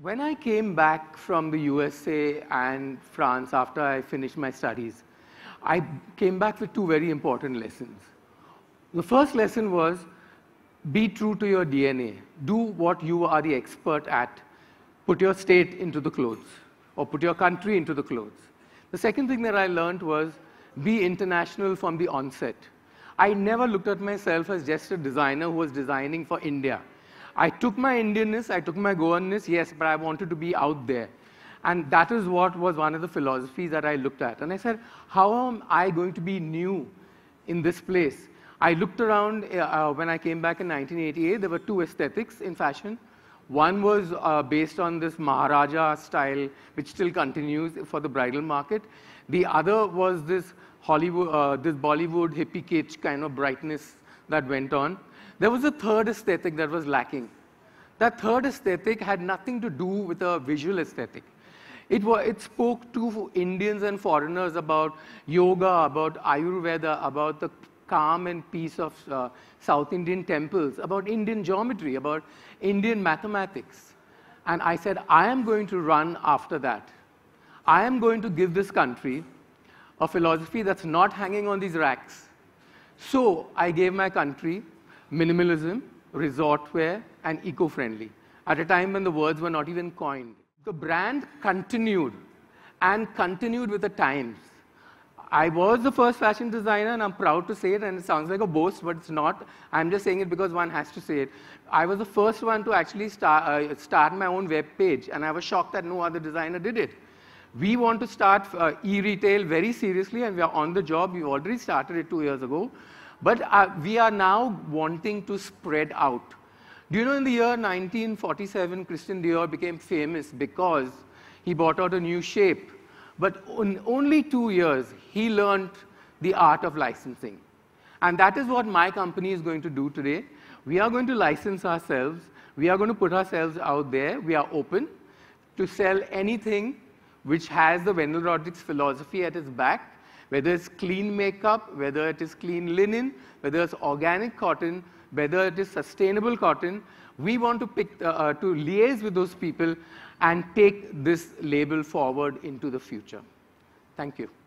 When I came back from the USA and France after I finished my studies, I came back with two very important lessons. The first lesson was be true to your DNA. Do what you are the expert at. Put your state into the clothes or put your country into the clothes. The second thing that I learned was be international from the onset. I never looked at myself as just a designer who was designing for India. I took my Indianness, I took my Goanness, yes, but I wanted to be out there. And that is what was one of the philosophies that I looked at. And I said, how am I going to be new in this place? I looked around uh, uh when I came back in 1988, there were two aesthetics in fashion. One was uh, based on this Maharaja style, which still continues for the bridal market. The other was this Hollywood, uh, this Bollywood hippie kitsch kind of brightness that went on. There was a third aesthetic that was lacking. That third aesthetic had nothing to do with a visual aesthetic. It, was, it spoke to Indians and foreigners about yoga, about Ayurveda, about the calm and peace of uh, South Indian temples, about Indian geometry, about Indian mathematics. And I said, I am going to run after that. I am going to give this country a philosophy that's not hanging on these racks. So I gave my country minimalism, resort wear, and eco-friendly at a time when the words were not even coined. The brand continued and continued with the times. I was the first fashion designer, and I'm proud to say it, and it sounds like a boast, but it's not. I'm just saying it because one has to say it. I was the first one to actually start, uh, start my own web page, and I was shocked that no other designer did it. We want to start uh, e-retail very seriously, and we are on the job. We already started it two years ago. But uh, we are now wanting to spread out. Do you know in the year 1947, Christian Dior became famous because he brought out a new shape. But in only two years, he learned the art of licensing. And that is what my company is going to do today. We are going to license ourselves. We are going to put ourselves out there. We are open to sell anything which has the Wendell Rodrigues philosophy at its back whether it's clean makeup, whether it is clean linen, whether it's organic cotton, whether it is sustainable cotton, we want to, pick, uh, uh to liaise with those people and take this label forward into the future. Thank you.